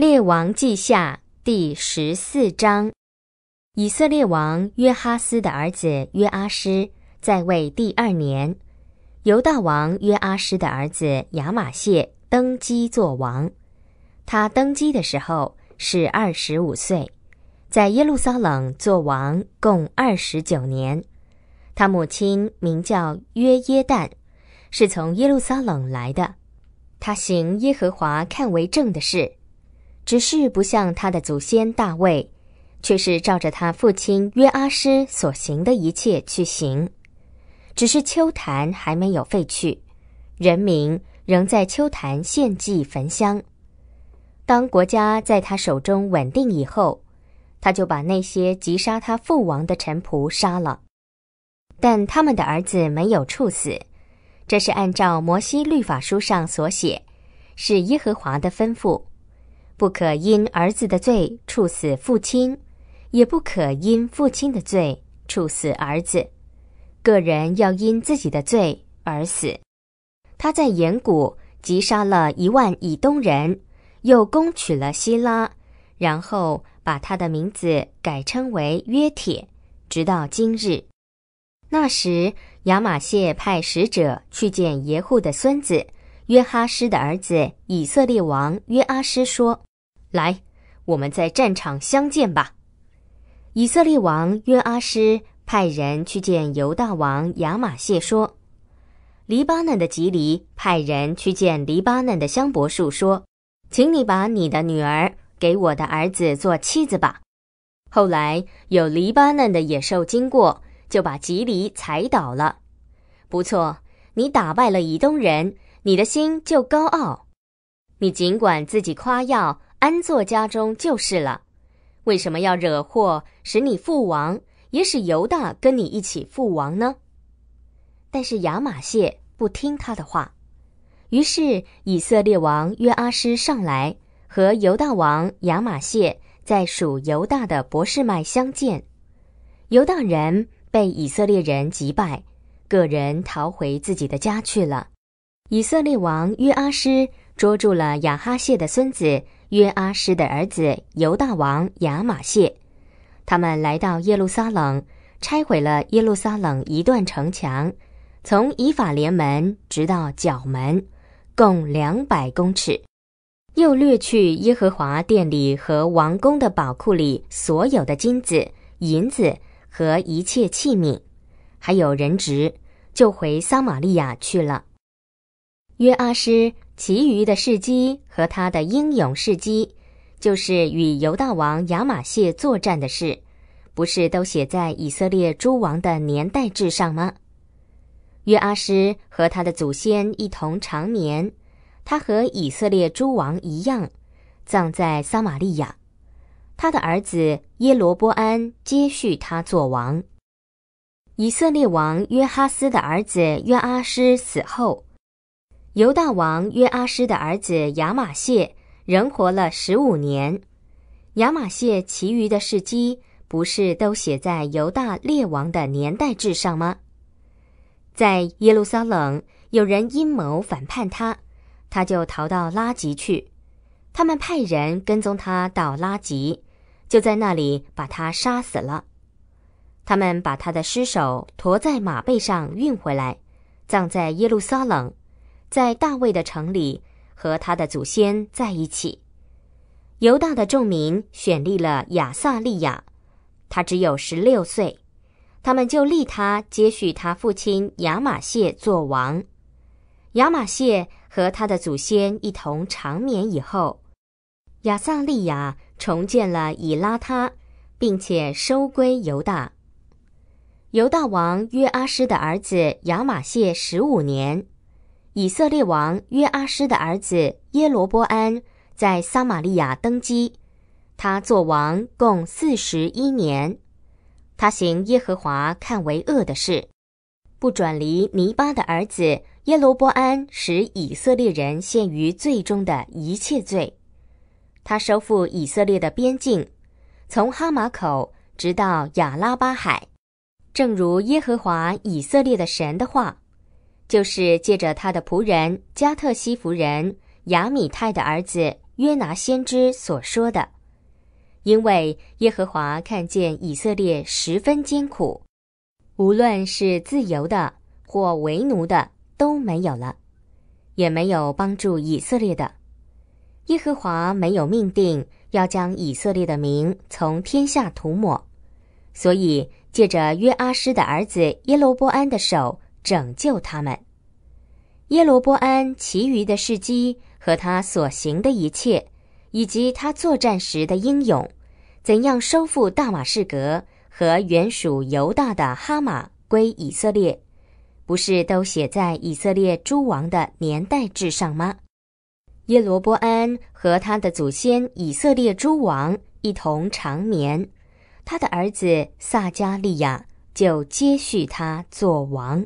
列王记下第十四章，以色列王约哈斯的儿子约阿施在位第二年，犹大王约阿施的儿子亚玛谢登基做王。他登基的时候是二十五岁，在耶路撒冷做王共二十九年。他母亲名叫约耶旦，是从耶路撒冷来的。他行耶和华看为正的事。只是不像他的祖先大卫，却是照着他父亲约阿施所行的一切去行。只是秋坛还没有废去，人民仍在秋坛献祭焚香。当国家在他手中稳定以后，他就把那些击杀他父王的臣仆杀了，但他们的儿子没有处死，这是按照摩西律法书上所写，是耶和华的吩咐。不可因儿子的罪处死父亲，也不可因父亲的罪处死儿子。个人要因自己的罪而死。他在岩谷击杀了一万以东人，又攻取了希拉，然后把他的名字改称为约铁，直到今日。那时，雅马谢派使者去见耶户的孙子约哈施的儿子以色列王约阿施说。来，我们在战场相见吧。以色列王约阿施派人去见犹大王亚玛谢说：“黎巴嫩的吉里派人去见黎巴嫩的香柏树说，请你把你的女儿给我的儿子做妻子吧。”后来有黎巴嫩的野兽经过，就把吉里踩倒了。不错，你打败了以东人，你的心就高傲。你尽管自己夸耀。安坐家中就是了，为什么要惹祸，使你父王，也使犹大跟你一起父王呢？但是亚马谢不听他的话，于是以色列王约阿施上来，和犹大王亚马谢在属犹大的博士麦相见。犹大人被以色列人击败，个人逃回自己的家去了。以色列王约阿施捉住了雅哈谢的孙子。约阿施的儿子犹大王亚玛谢，他们来到耶路撒冷，拆毁了耶路撒冷一段城墙，从以法联门直到角门，共两百公尺。又掠去耶和华殿里和王宫的宝库里所有的金子、银子和一切器皿，还有人质，就回撒玛利亚去了。约阿施。其余的事迹和他的英勇事迹，就是与犹大王亚玛谢作战的事，不是都写在以色列诸王的年代志上吗？约阿施和他的祖先一同长眠，他和以色列诸王一样，葬在撒玛利亚。他的儿子耶罗波安接续他做王。以色列王约哈斯的儿子约阿施死后。犹大王约阿施的儿子亚玛谢仍活了十五年。亚玛谢其余的事迹不是都写在犹大列王的年代志上吗？在耶路撒冷有人阴谋反叛他，他就逃到拉吉去。他们派人跟踪他到拉吉，就在那里把他杀死了。他们把他的尸首驮在马背上运回来，葬在耶路撒冷。在大卫的城里和他的祖先在一起，犹大的众民选立了亚萨利雅，他只有十六岁，他们就立他接续他父亲亚马谢做王。亚马谢和他的祖先一同长眠以后，亚萨利雅重建了以拉他，并且收归犹大。犹大王约阿施的儿子亚马谢十五年。以色列王约阿施的儿子耶罗波安在撒玛利亚登基，他做王共四十一年。他行耶和华看为恶的事，不转离尼巴的儿子耶罗波安使以色列人陷于罪中的一切罪。他收复以色列的边境，从哈马口直到亚拉巴海，正如耶和华以色列的神的话。就是借着他的仆人加特西夫人雅米泰的儿子约拿先知所说的，因为耶和华看见以色列十分艰苦，无论是自由的或为奴的都没有了，也没有帮助以色列的。耶和华没有命定要将以色列的名从天下涂抹，所以借着约阿施的儿子耶罗波安的手。拯救他们，耶罗波安其余的事迹和他所行的一切，以及他作战时的英勇，怎样收复大马士革和原属犹大的哈马归以色列，不是都写在以色列诸王的年代志上吗？耶罗波安和他的祖先以色列诸王一同长眠，他的儿子撒加利亚就接续他做王。